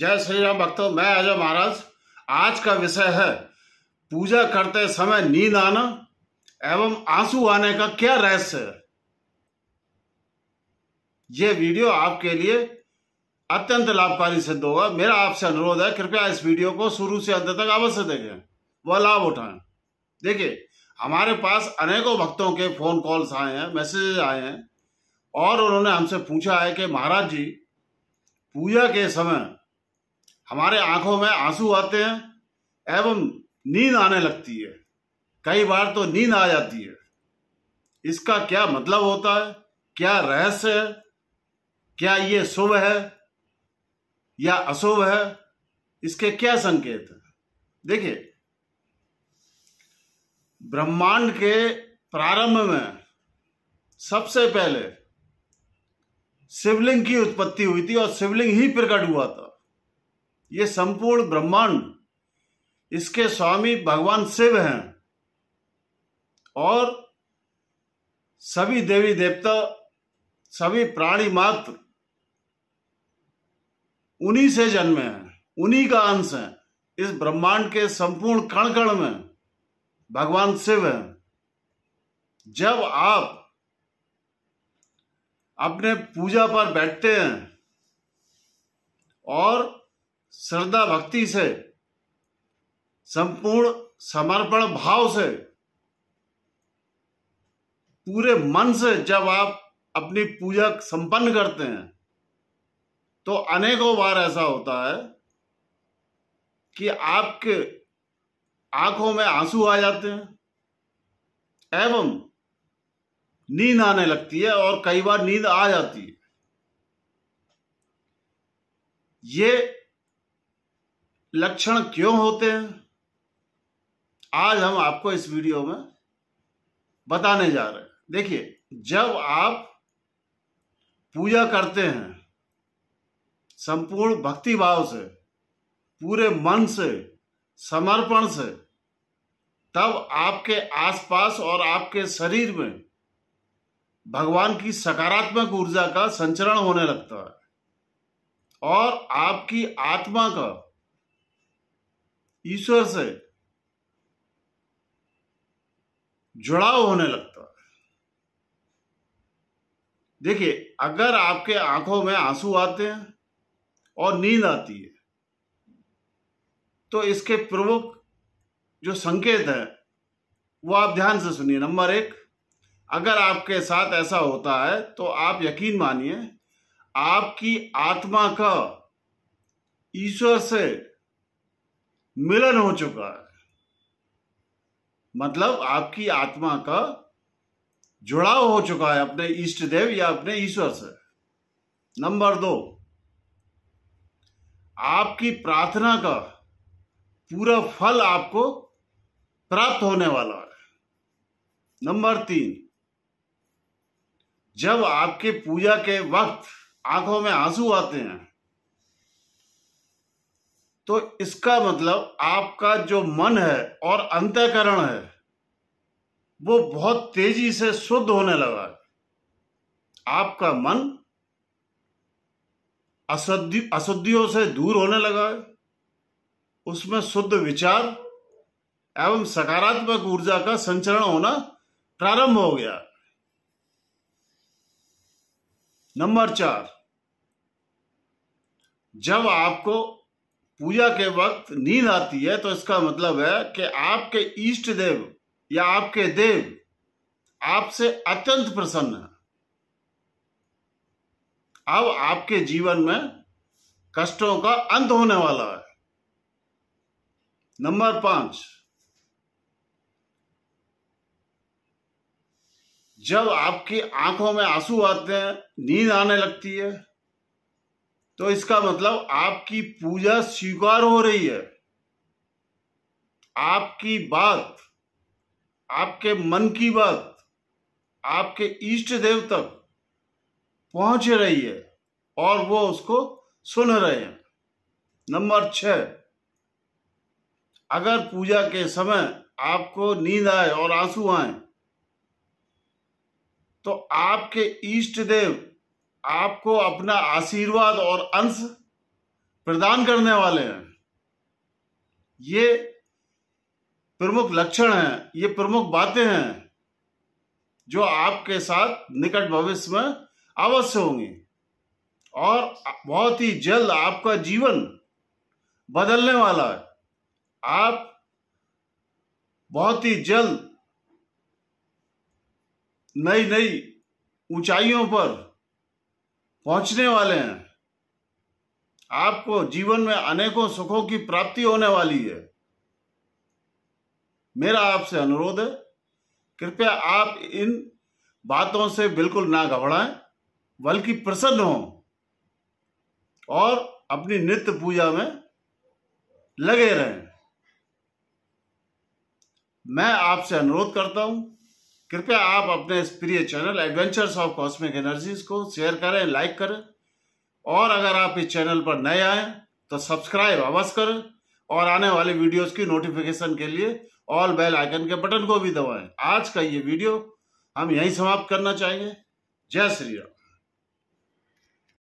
जय श्री राम भक्तों मैं अजय महाराज आज का विषय है पूजा करते समय नींद आना एवं आंसू आने का क्या रहस्य है यह वीडियो आपके लिए अत्यंत लाभकारी सिद्ध होगा मेरा आपसे अनुरोध है कृपया इस वीडियो को शुरू से अंत तक अवश्य देखें व लाभ उठाएं देखिए हमारे पास अनेकों भक्तों के फोन कॉल्स आए हैं मैसेजेज आए हैं और उन्होंने हमसे पूछा है कि महाराज जी पूजा के समय हमारे आंखों में आंसू आते हैं एवं नींद आने लगती है कई बार तो नींद आ जाती है इसका क्या मतलब होता है क्या रहस्य है क्या ये शुभ है या अशुभ है इसके क्या संकेत है देखिए ब्रह्मांड के प्रारंभ में सबसे पहले शिवलिंग की उत्पत्ति हुई थी और शिवलिंग ही प्रकट हुआ था ये संपूर्ण ब्रह्मांड इसके स्वामी भगवान शिव हैं और सभी देवी देवता सभी प्राणी मात्र उन्हीं से जन्मे हैं उन्हीं का अंश है इस ब्रह्मांड के संपूर्ण कण कण में भगवान शिव है जब आप अपने पूजा पर बैठते हैं और श्रद्धा भक्ति से संपूर्ण समर्पण भाव से पूरे मन से जब आप अपनी पूजा संपन्न करते हैं तो अनेकों बार ऐसा होता है कि आपके आंखों में आंसू आ जाते हैं एवं नींद आने लगती है और कई बार नींद आ जाती है ये लक्षण क्यों होते हैं आज हम आपको इस वीडियो में बताने जा रहे हैं देखिए जब आप पूजा करते हैं संपूर्ण भक्ति भाव से पूरे मन से समर्पण से तब आपके आसपास और आपके शरीर में भगवान की सकारात्मक ऊर्जा का संचरण होने लगता है और आपकी आत्मा का ईश्वर से जुड़ाव होने लगता है देखिए अगर आपके आंखों में आंसू आते हैं और नींद आती है तो इसके प्रमुख जो संकेत है वो आप ध्यान से सुनिए नंबर एक अगर आपके साथ ऐसा होता है तो आप यकीन मानिए आपकी आत्मा का ईश्वर से मिलन हो चुका है मतलब आपकी आत्मा का जुड़ाव हो चुका है अपने इष्ट देव या अपने ईश्वर से नंबर दो आपकी प्रार्थना का पूरा फल आपको प्राप्त होने वाला है नंबर तीन जब आपके पूजा के वक्त आंखों में आंसू आते हैं तो इसका मतलब आपका जो मन है और अंतकरण है वो बहुत तेजी से शुद्ध होने लगा है आपका मन अशुद्धि अशुद्धियों से दूर होने लगा है उसमें शुद्ध विचार एवं सकारात्मक ऊर्जा का संचरण होना प्रारंभ हो गया नंबर चार जब आपको पूजा के वक्त नींद आती है तो इसका मतलब है कि आपके इष्ट देव या आपके देव आपसे अत्यंत प्रसन्न है अब आपके जीवन में कष्टों का अंत होने वाला है नंबर पांच जब आपकी आंखों में आंसू आते हैं नींद आने लगती है तो इसका मतलब आपकी पूजा स्वीकार हो रही है आपकी बात आपके मन की बात आपके इष्ट देव तक पहुंच रही है और वो उसको सुन रहे हैं नंबर छ अगर पूजा के समय आपको नींद आए और आंसू आए तो आपके इष्ट देव आपको अपना आशीर्वाद और अंश प्रदान करने वाले हैं ये प्रमुख लक्षण हैं ये प्रमुख बातें हैं जो आपके साथ निकट भविष्य में अवश्य होंगी और बहुत ही जल्द आपका जीवन बदलने वाला है आप बहुत ही जल्द नई नई ऊंचाइयों पर पहुंचने वाले हैं आपको जीवन में अनेकों सुखों की प्राप्ति होने वाली है मेरा आपसे अनुरोध है कृपया आप इन बातों से बिल्कुल ना घबराएं बल्कि प्रसन्न हो और अपनी नित्य पूजा में लगे रहें मैं आपसे अनुरोध करता हूं कृपया आप अपने इस प्रिय channel adventures of cosmic energies को शेयर करें लाइक करें और अगर आप इस चैनल पर नए आए तो सब्सक्राइब अवश्य करें और आने वाले वीडियोस की नोटिफिकेशन के लिए ऑल बेल आइकन के बटन को भी दबाएं आज का ये वीडियो हम यहीं समाप्त करना चाहेंगे जय श्री राम